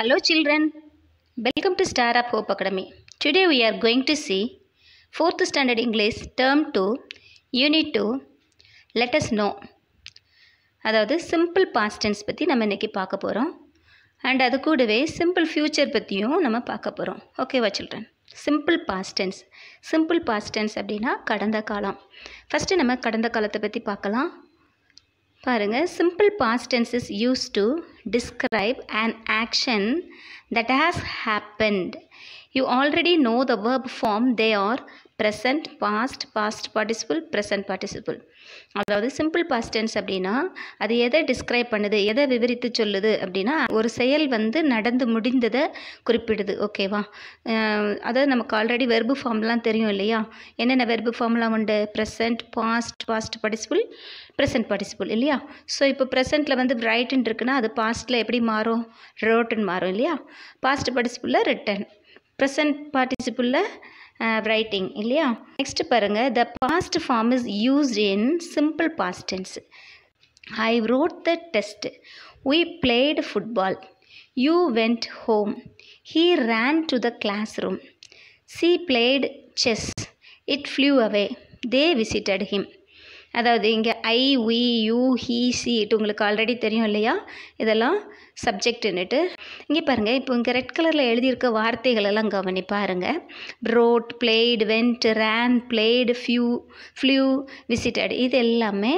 Hello children, welcome to Star of Hope Academy. Today we are going to see 4th standard English term 2 unit 2 let us know அதாவது Simple Past Tense பத்தி நம்ம இன்னைக்கு பார்க்க போகிறோம் and அது கூடவே Simple Future பற்றியும் நம்ம பார்க்க போகிறோம் ஓகேவா children simple past tense simple past tense அப்படின்னா கடந்த காலம் ஃபஸ்ட்டு நம்ம கடந்த காலத்தை பற்றி பார்க்கலாம் பாருங்கள் simple past tense is used to describe an action that has happened. You already know the verb form they are present past, past participle, present participle. அதாவது சிம்பிள் பாஸ்ட் டென்ஸ் அப்படின்னா அது எதை டிஸ்கிரைப் பண்ணுது எதை விவரித்து சொல்லுது அப்படின்னா ஒரு செயல் வந்து நடந்து முடிந்ததை குறிப்பிடுது ஓகேவா அதாவது நமக்கு ஆல்ரெடி வெர்பு ஃபார்ம்லாம் தெரியும் இல்லையா என்னென்ன வெர்பு ஃபார்ம்லாம் உண்டு present past past participle present participle இல்லையா ஸோ இப்போ ப்ரெசென்ட்டில் வந்து ரைட்டுன்னு இருக்குன்னா அது பாஸ்ட்டில் எப்படி மாறும் ரோட்டுன்னு மாறும் இல்லையா பாஸ்ட் பார்ட்டிசிபிளில் ரிட்டன் ப்ரெசன்ட் பார்ட்டிசிபிளில் ரைட்டிங் இல்லையா நெக்ஸ்ட் பாருங்க the past form is used in simple past tense I wrote the test we played football you went home he ran to the class room she played chess it flew away they visited him அதாவது இங்கே I we you he she it உங்களுக்கு already தெரியும் இல்லையா இதெல்லாம் சப்ஜெக்ட்னுட்டு இங்கே பாருங்கள் இப்போ இங்கே ரெட் கலரில் எழுதியிருக்க வார்த்தைகள் எல்லாம் கவனி பாருங்கள் wrote played went ran played few flew visited இது எல்லாமே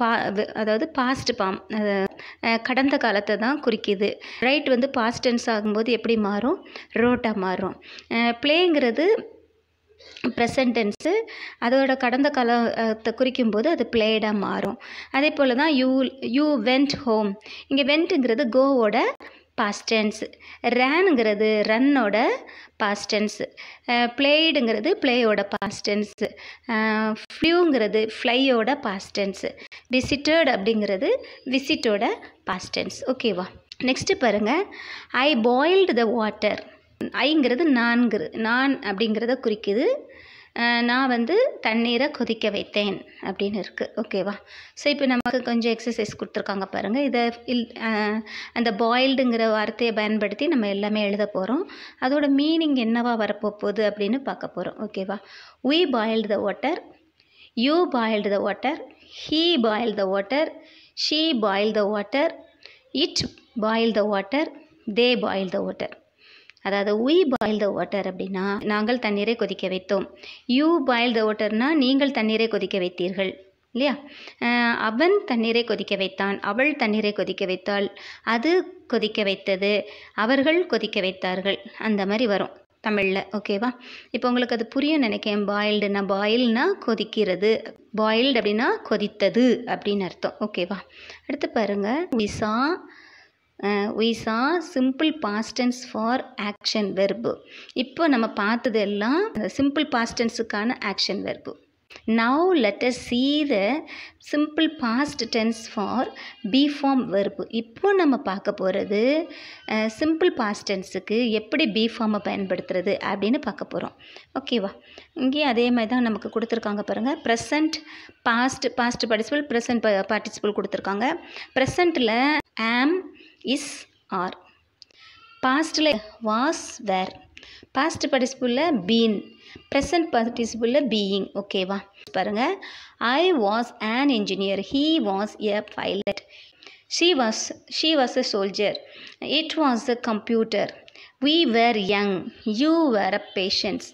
பா அதாவது பாஸ்ட் பாம் கடந்த காலத்தை தான் குறிக்கிது ரைட் வந்து பாஸ்ட் டென்ஸ் ஆகும்போது எப்படி மாறும் ரோட்டாக மாறும் பிளேங்கிறது ப்ரெசன்ட் டென்ஸு அதோட கடந்த காலத்தை குறிக்கும் போது அது பிளேடாக மாறும் அதே போல் தான் யூ யூ வெண்ட் ஹோம் இங்கே வெண்ட்டுங்கிறது கோவோட பாஸ்டென்ஸ் ரேனுங்கிறது ரன்னோட பாஸ்டென்ஸ் பிளேடுங்கிறது பிளேயோட பாஸ்டென்ஸ் ஃப்ளூங்கிறது ஃப்ளையோட பாஸ்டென்ஸ் விசிட்டர்டு அப்படிங்கிறது விசிட்டோட டென்ஸ் ஓகேவா நெக்ஸ்ட்டு பாருங்கள் ஐ பாயில்டு த வாட்டர் ஐங்கிறது நான்கு நான் அப்படிங்கிறத குறிக்குது நான் வந்து தண்ணீரை கொதிக்க வைத்தேன் அப்படின்னு இருக்குது ஓகேவா ஸோ இப்போ நமக்கு கொஞ்சம் எக்ஸசைஸ் கொடுத்துருக்காங்க பாருங்கள் இதை இல் அந்த பாயில்டுங்கிற வார்த்தையை பயன்படுத்தி நம்ம எல்லாமே எழுத போகிறோம் அதோட மீனிங் என்னவா வரப்போகுது அப்படின்னு பார்க்க போகிறோம் ஓகேவா we boiled the water you boiled the water he boil the water she boil the water it boil the water they boil the water அதாவது உய் பாயில் த வாட்டர் அப்படின்னா நாங்கள் தண்ணீரை கொதிக்க வைத்தோம் யூ பாயில் த வாட்டர்னா நீங்கள் தண்ணீரை கொதிக்க வைத்தீர்கள் இல்லையா அவன் தண்ணீரை கொதிக்க வைத்தான் அவள் தண்ணீரை கொதிக்க வைத்தாள் அது கொதிக்க வைத்தது அவர்கள் கொதிக்க வைத்தார்கள் அந்த மாதிரி வரும் தமிழில் ஓகேவா இப்போ உங்களுக்கு அது புரியும் நினைக்கேன் பாயில்டுனா பாயில்னா கொதிக்கிறது பாயில்டு அப்படின்னா கொதித்தது அப்படின்னு அர்த்தம் ஓகேவா அடுத்து பாருங்கள் விசா these are simple past tense for action verb இப்போ நம்ம பார்த்தது எல்லாம் சிம்பிள் பாஸ்டன்ஸுக்கான action verb now let us see the simple past tense for be form verb இப்போ நம்ம பார்க்க போகிறது சிம்பிள் பாஸ்ட் எப்படி பி ஃபார்மை பயன்படுத்துறது அப்படின்னு பார்க்க போகிறோம் ஓகேவா இங்கேயும் அதே மாதிரி தான் நமக்கு கொடுத்துருக்காங்க பாருங்கள் present past past participle present participle கொடுத்துருக்காங்க ப்ரெசண்ட்டில் ஆம் இஸ் ஆர் பாஸ்டில் வாஸ் வேர் பாஸ்ட் பார்ட்டிசிபிளில் பீன் ப்ரெசன்ட் பார்ட்டிசிபிளில் பீயிங் ஓகேவா பாருங்கள் I was an engineer he was a pilot she was she was a soldier it was a computer we were young you were a patients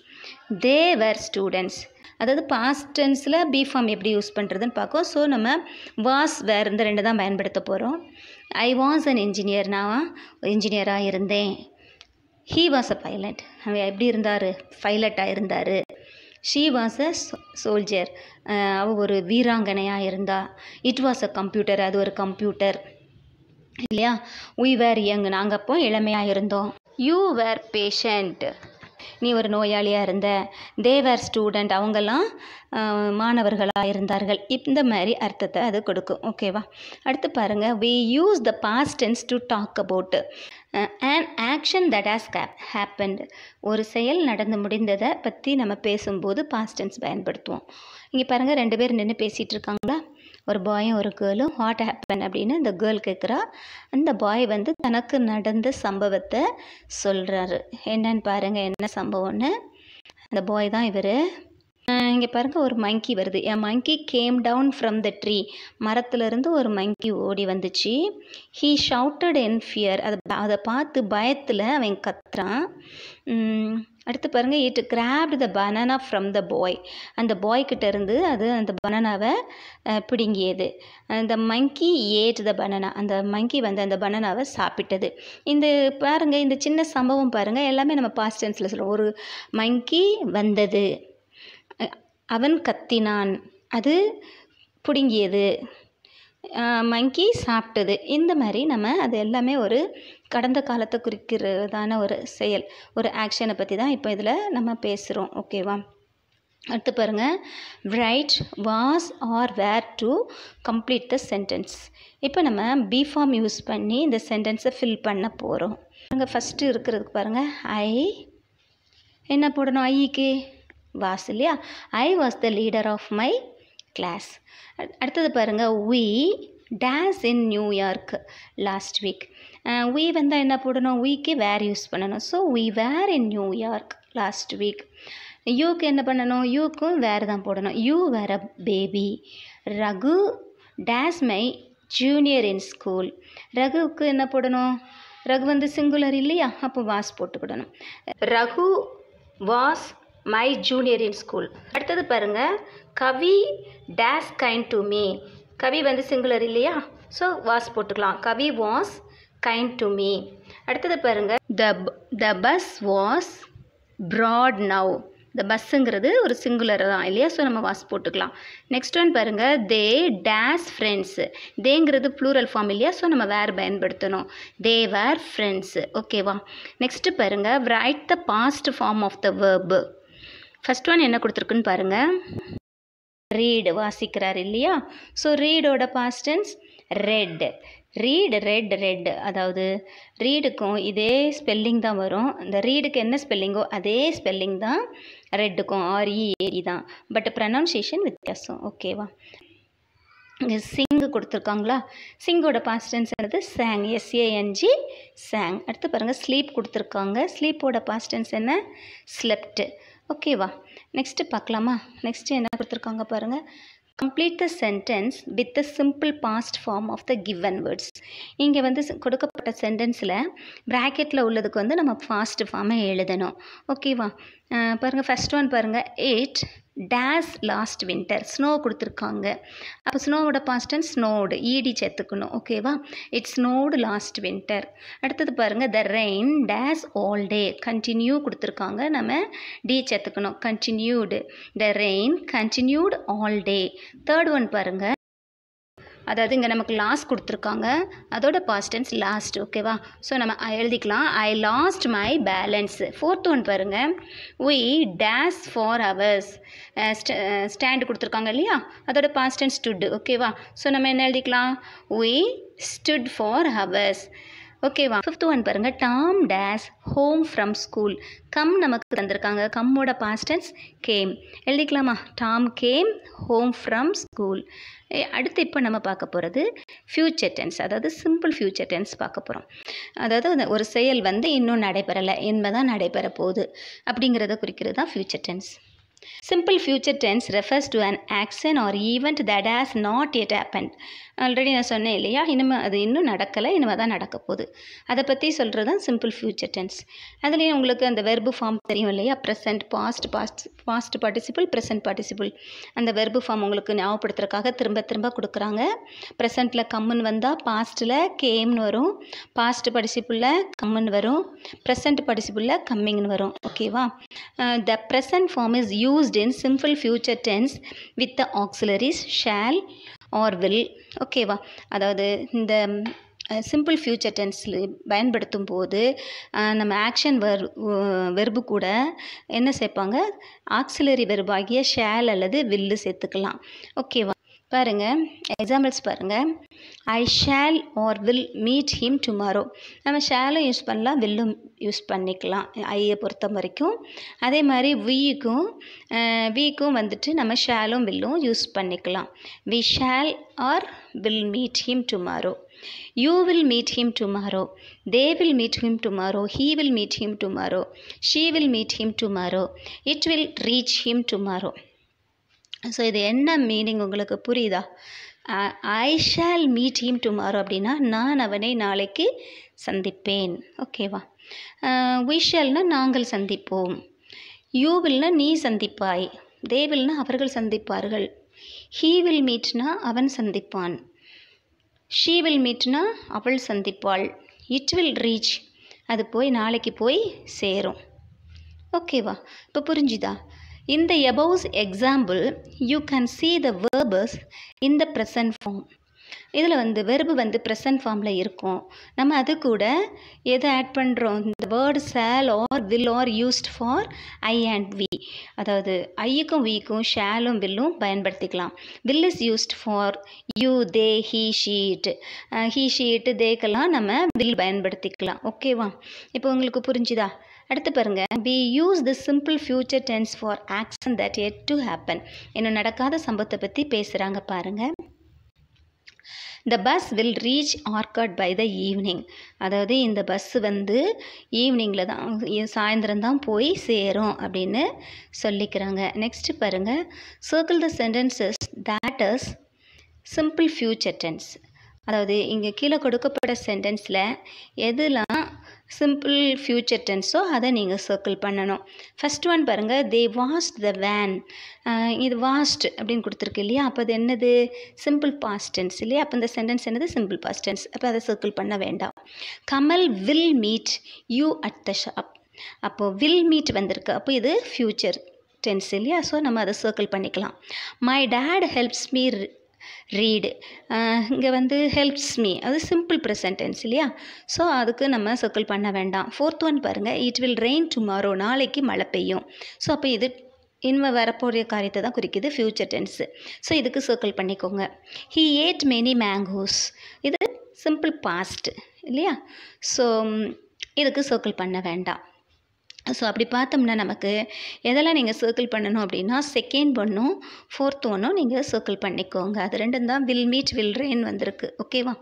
they were students அதாவது past டென்ஸில் be form எப்படி use பண்ணுறதுன்னு பார்க்கும் so நம்ம was வேர் இந்த ரெண்டு தான் பயன்படுத்த போகிறோம் ஐ வாஸ் அன் இன்ஜினியர் நான் இன்ஜினியராக இருந்தேன் ஹீ வாஸ் அ பைலட் அவ எப்படி இருந்தார் பைலட்டாக இருந்தார் ஷீ வாஸ் அ சோல்ஜர் அவ ஒரு வீராங்கனையாக இருந்தா இட் வாஸ் அ கம்ப்யூட்டர் அது ஒரு கம்ப்யூட்டர் இல்லையா உய் வேர் யங் நாங்கள் அப்போ இளமையாக இருந்தோம் யூ வேர் பேஷண்ட் நீ ஒரு நோயாளியாக இருந்த தேவர் ஸ்டூடெண்ட் அவங்கெல்லாம் மாணவர்களாக இருந்தார்கள் இந்த மாதிரி அர்த்தத்தை அது கொடுக்கும் ஓகேவா அடுத்து பாருங்கள் we use the past tense to talk about and action that has cap happened ஒரு செயல் நடந்து முடிந்ததை பற்றி நம்ம பேசும்போது பாஸ்ட் டென்ஸ் பயன்படுத்துவோம் இங்கே பாருங்கள் ரெண்டு பேர் நின்று பேசிகிட்டு இருக்காங்களா ஒரு பாயும் ஒரு கேர்ளும் வாட் ஹேப்பன் அப்படின்னு இந்த கேர்ள் கேட்குறா அந்த பாய் வந்து தனக்கு நடந்த சம்பவத்தை சொல்கிறாரு என்னன்னு பாருங்கள் என்ன சம்பவம்னு அந்த பாய் தான் இவர் இங்கே பாருங்க ஒரு மங்கி வருது an monkey came down from the tree மரத்துலேருந்து ஒரு மங்கி ஓடி வந்துச்சு ஹீ ஷவுட்டட் என் ஃபியர் அதை அதை பார்த்து பயத்தில் அவன் கத்துறான் அடுத்து பாருங்கள் it grabbed the banana from the boy அந்த பாய்கிட்ட இருந்து அது அந்த பனானாவை பிடுங்கியது அந்த மங்கி ஏட் த பனானா அந்த மங்கி வந்து அந்த பனானாவை சாப்பிட்டது இந்த பாருங்கள் இந்த சின்ன சம்பவம் பாருங்கள் எல்லாமே நம்ம பாஸ்டென்ஸில் சொல்கிறோம் ஒரு மங்கி வந்தது அவன் கத்தினான் அது பிடுங்கியது மங்கி சாப்பிட்டது இந்த மாதிரி நம்ம அது எல்லாமே ஒரு கடந்த காலத்தை குறிக்கிறதான ஒரு செயல் ஒரு ஆக்ஷனை பற்றி தான் இப்போ இதில் நம்ம பேசுகிறோம் ஓகேவா அடுத்து பாருங்கள் write was or were to complete the sentence இப்போ நம்ம பி ஃபார்ம் யூஸ் பண்ணி இந்த சென்டென்ஸை ஃபில் பண்ண போகிறோம் அங்கே ஃபஸ்ட்டு இருக்கிறதுக்கு பாருங்கள் ஐ என்ன போடணும் ஐக்கு வாஸ் இல்லையா I was the leader of my class அடுத்தது பாருங்கள் we dash in New York last week we வந்தால் என்ன போடணும் வீக்கு வேர் யூஸ் பண்ணணும் so we were in New York last week யூக்கு என்ன பண்ணணும் யூக்கும் வேறு தான் போடணும் you a baby Raghu dash my junior in school ரகுவுக்கு என்ன போடணும் ரகு வந்து சிங்குலர் இல்லையா அப்போ வாஸ் போட்டுக்கிடணும் Raghu was my junior in school அடுத்தது பாருங்கள் Kavi days kind to me Kavi வந்து சிங்குலர் இல்லையா ஸோ வாஸ் போட்டுக்கலாம் Kavi was kind to me அடுத்தது பாருங்கள் the the bus was brought now the பஸ்ஸுங்கிறது ஒரு சிங்குலர் தான் இல்லையா ஸோ நம்ம வாஸ் போட்டுக்கலாம் நெக்ஸ்ட் ஒன் பாருங்கள் தே டேஸ் ஃப்ரெண்ட்ஸு தேங்கிறது ப்ளூரல் ஃபார்ம் இல்லையா ஸோ நம்ம வேர் பயன்படுத்தணும் தே வேர் ஃப்ரெண்ட்ஸு ஓகேவா நெக்ஸ்ட்டு பாருங்கள் write the past form of the verb first one என்ன கொடுத்துருக்குன்னு பாருங்கள் ரீடு வாசிக்கிறார் இல்லையா ஸோ ரீடோட past tense read read read read அதாவது ரீடுக்கும் இதே ஸ்பெல்லிங் தான் வரும் இந்த ரீடுக்கு என்ன ஸ்பெல்லிங்கோ அதே ஸ்பெல்லிங் தான் ரெட்டுக்கும் ஆர்இஏரி e தான் பட் ப்ரனவுன்சியேஷன் வித்தியாசம் ஓகேவா இங்கே சிங்கு கொடுத்துருக்காங்களா சிங்கோட பாஸ்டன்ஸ்ன்றது சேங் எஸ்ஏஎன்ஜி சேங் அடுத்து பாருங்கள் ஸ்லீப் கொடுத்துருக்காங்க ஸ்லீப்போட பாஸ்டன்ஸ் என்ன ஸ்லெப்ட்டு ஓகேவா நெக்ஸ்ட்டு பார்க்கலாமா நெக்ஸ்ட்டு என்ன கொடுத்துருக்காங்க பாருங்கள் complete the sentence with the simple past form of the given words இங்கே வந்து கொடுக்கப்பட்ட சென்டென்ஸில் ப்ராக்கெட்டில் உள்ளதுக்கு வந்து நம்ம ஃபாஸ்ட் ஃபார்மை எழுதணும் ஓகேவா பாருங்கள் ஃபஸ்ட் ஒன் பாருங்கள் it dash last winter snow கொடுத்துருக்காங்க அப்போ ஸ்னோவோட பாஸ்டன் ஸ்னோடு ஈடி e சேர்த்துக்கணும் ஓகேவா இட்ஸ் ஸ்னோடு லாஸ்ட் வின்டர் அடுத்தது பாருங்கள் the rain dash all day continue கொடுத்துருக்காங்க நம்ம டி சேர்த்துக்கணும் continued the rain continued all day third one பாருங்கள் அதாவது இங்கே நமக்கு லாஸ்ட் கொடுத்துருக்காங்க அதோட டென்ஸ் லாஸ்ட் ஓகேவா ஸோ நம்ம எழுதிக்கலாம் I lost my balance fourth one பாருங்கள் we dash for hours stand கொடுத்துருக்காங்க இல்லையா அதோட டென்ஸ் ஸ்டுட் ஓகேவா ஸோ நம்ம என்ன எழுதிக்கலாம் வி ஸ்டுட் ஃபார் ஹவர்ஸ் ஓகேவா ஃபிஃப்த் ஒன் பாருங்கள் Tom dash home from school come நமக்கு தந்திருக்காங்க கம்மோட பாஸ்டன்ஸ் கேம் எழுதிக்கலாமா Tom came home from school அடுத்து இப்போ நம்ம பார்க்க போகிறது ஃப்யூச்சர் டென்ஸ் அதாவது சிம்பிள் ஃப்யூச்சர் டென்ஸ் பார்க்க போகிறோம் அதாவது ஒரு செயல் வந்து இன்னும் நடைபெறலை என்பதான் நடைபெற போகுது அப்படிங்கிறத குறிக்கிறது தான் future tense simple future tense refers to an action or event that has not yet happen already நான் சொன்னேன் இல்லையா இனிமேல் அது இன்னும் நடக்கலை இனிமேல் தான் நடக்க போகுது அதை பற்றி சொல்கிறது தான் சிம்பிள் ஃபியூச்சர் டென்ஸ் அதுலேயும் உங்களுக்கு அந்த வெர்பு ஃபார்ம் தெரியும் இல்லையா present past past past participle present participle அந்த வெர்பு ஃபார்ம் உங்களுக்கு ஞாபகப்படுத்துறதுக்காக திரும்ப திரும்ப கொடுக்குறாங்க ப்ரெசென்ட்டில் கம்முன்னு வந்தால் பாஸ்ட்டில் கேம்னு வரும் பாஸ்ட் பார்ட்டிசிபிளில் கம்முன்னு வரும் ப்ரெசன்ட் பார்ட்டிசிபிளில் கம்மிங்னு வரும் ஓகேவா the present form is used in simple future tense with the auxiliaries shall or will ஓகேவா அதாவது இந்த சிம்பிள் ஃப்யூச்சர் டென்ஸில் பயன்படுத்தும் போது நம்ம ஆக்ஷன் வர் வெர்பு கூட என்ன சேர்ப்பாங்க ஆக்சிலரி வெர்பாகிய ஷேல் அல்லது வில்லு சேர்த்துக்கலாம் ஓகேவா பாருங்கள் எக்ஸாம்பிள்ஸ் பாருங்கள் I shall or will meet him tomorrow நம்ம ஷேலும் யூஸ் பண்ணலாம் வில்லும் யூஸ் பண்ணிக்கலாம் ஐயை பொறுத்த வரைக்கும் அதே மாதிரி விக்கும் விக்கும் வந்துட்டு நம்ம ஷேலும் வில்லும் யூஸ் பண்ணிக்கலாம் we shall or will meet him tomorrow you will meet him tomorrow they will meet him tomorrow he will meet him tomorrow she will meet him tomorrow it will reach him tomorrow so இது என்ன meaning உங்களுக்கு புரியுதா I shall meet him tomorrow அப்படின்னா நான் அவனை நாளைக்கு சந்திப்பேன் ஓகேவா வி ஷால்னா நாங்கள் சந்திப்போம் யூ வில்னா நீ சந்திப்பாய் தே வில்னா அவர்கள் சந்திப்பார்கள் ஹீ வில் மீட்னா அவன் சந்திப்பான் ஷீ வில் மீட்னா அவள் சந்திப்பாள் இட் வில் ரீச் அது போய் நாளைக்கு போய் சேரும் ஓகேவா இப்போ புரிஞ்சுதா In the above example, you can see the verbs in the present form. இதில் வந்து வெறுபு வந்து ப்ரெசன்ட் ஃபார்மில் இருக்கும் நம்ம அது கூட எதை ஆட் பண்ணுறோம் இந்த word shall or will are used for I and we அதாவது ஐயுக்கும் வீக்கும் ஷேலும் வில்லும் பயன்படுத்திக்கலாம் will is used for you they he she he she தேக்கெல்லாம் நம்ம வில் பயன்படுத்திக்கலாம் ஓகேவா இப்போ உங்களுக்கு புரிஞ்சுதா அடுத்து பாருங்க we use the simple future tense for action that yet to happen இன்னும் நடக்காத சம்பவத்தை பற்றி பேசுகிறாங்க பாருங்கள் the bus will reach Arcot by the evening அதாவது இந்த பஸ் வந்து ஈவினிங்கில் தான் சாயந்தரம் தான் போய் சேரும் அப்படின்னு சொல்லிக்கிறாங்க நெக்ஸ்ட்டு பாருங்கள் circle the sentences that is simple future tense அதாவது இங்கே கீழே கொடுக்கப்பட்ட சென்டென்ஸில் எதுலாம் சிம்பிள் ஃப்யூச்சர் டென்ஸோ அதை நீங்கள் சர்க்கிள் பண்ணணும் ஃபஸ்ட் ஒன் பாருங்கள் தே வாஸ்ட் த வேன் இது வாஸ்ட் அப்படின்னு கொடுத்துருக்கு இல்லையா அப்போ அது என்னது சிம்பிள் பாஸ்ட் டென்ஸ் இல்லையா அப்போ இந்த சென்டென்ஸ் என்னது சிம்பிள் பாஸ்ட் டென்ஸ் அப்போ அதை சர்க்கிள் பண்ண வேண்டாம் Kamal will meet you at the shop அப்போது வில் மீட் வந்திருக்கு அப்போ இது ஃப்யூச்சர் டென்ஸ் இல்லையா ஸோ நம்ம அதை சர்க்கிள் பண்ணிக்கலாம் my dad helps me read இங்கே வந்து ஹெல்ப்ஸ் மீ அது சிம்பிள் ப்ரெசன்டென்ஸ் இல்லையா ஸோ அதுக்கு நம்ம சர்க்கிள் பண்ண வேண்டாம் ஃபோர்த் ஒன் பாருங்கள் இட் வில் ரெயின் டுமாரோ நாளைக்கு மழை பெய்யும் ஸோ அப்போ இது இன்ம வரப்போகிற காரியத்தை தான் குறிக்குது ஃப்யூச்சர் டென்ஸு ஸோ இதுக்கு சர்க்கிள் பண்ணிக்கோங்க ஹீ ஏட் மெனி மேங்கோஸ் இது சிம்பிள் பாஸ்ட் இல்லையா ஸோ இதுக்கு சர்க்கிள் பண்ண வேண்டாம் ஸோ அப்படி பார்த்தோம்னா நமக்கு எதெல்லாம் நீங்கள் சர்க்கிள் பண்ணணும் அப்படின்னா செகண்ட் ஒன்றும் ஃபோர்த் ஒன்றும் நீங்கள் சர்க்கிள் பண்ணிக்கோங்க அது ரெண்டும் தான் வில் மீட் வில் ரெயின் வந்திருக்கு ஓகேவா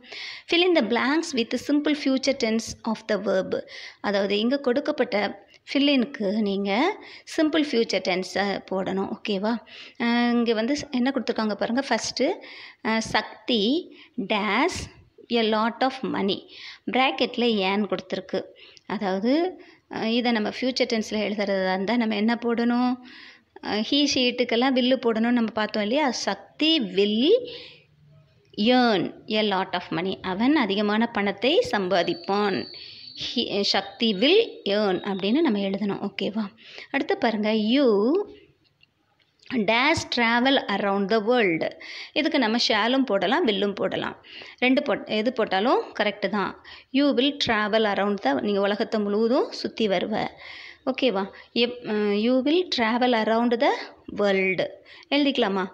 fill in the blanks with simple future tense of the verb அதாவது இங்கே கொடுக்கப்பட்ட ஃபில்லினுக்கு நீங்கள் சிம்பிள் ஃபியூச்சர் டென்ஸை போடணும் ஓகேவா இங்கே வந்து என்ன கொடுத்துருக்காங்க பாருங்கள் first Shakti dash a lot of money ப்ராக்கெட்டில் ஏன் கொடுத்துருக்கு அதாவது இதை நம்ம ஃப்யூச்சர் டென்ஸில் எழுதுறதா இருந்தால் நம்ம என்ன போடணும் ஹீ ஷீட்டுக்கெல்லாம் வில்லு போடணும்னு நம்ம பார்த்தோம் இல்லையா Shakti will earn a lot of money அவன் அதிகமான பணத்தை சம்பாதிப்பான் ஹி சக்தி வில் ஏர்ன் அப்படின்னு நம்ம எழுதணும் ஓகேவா அடுத்து பாருங்கள் you dash travel around the world இதுக்கு நம்ம ஷேலும் போடலாம் வில்லும் போடலாம் ரெண்டு போட் எது போட்டாலும் கரெக்டு தான் you will travel around the நீங்கள் உலகத்தை முழுவதும் சுற்றி வருவ ஓகேவா if you will travel around the world எழுதிக்கலாமா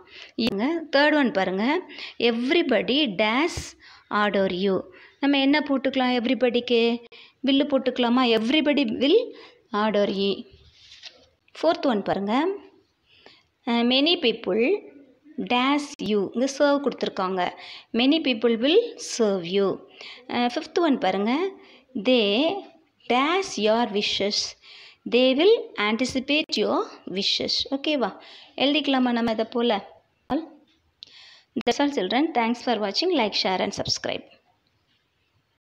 இங்க தேர்ட் ஒன் பாருங்கள் எவ்ரிபடி டேஷ் ஆடோர் யூ நம்ம என்ன போட்டுக்கலாம் எவ்ரிபடிக்கு வில்லு போட்டுக்கலாமா everybody will adore you fourth one பாருங்கள் மெனி பீப்புள் டேஸ் யூ இங்கே சர்வ் கொடுத்துருக்காங்க many people will serve you fifth one பாருங்கள் they dash your wishes they will anticipate your wishes ஓகேவா எழுதிக்கலாமா நம்ம இதை போல் that's all children thanks for வாட்சிங் like share and subscribe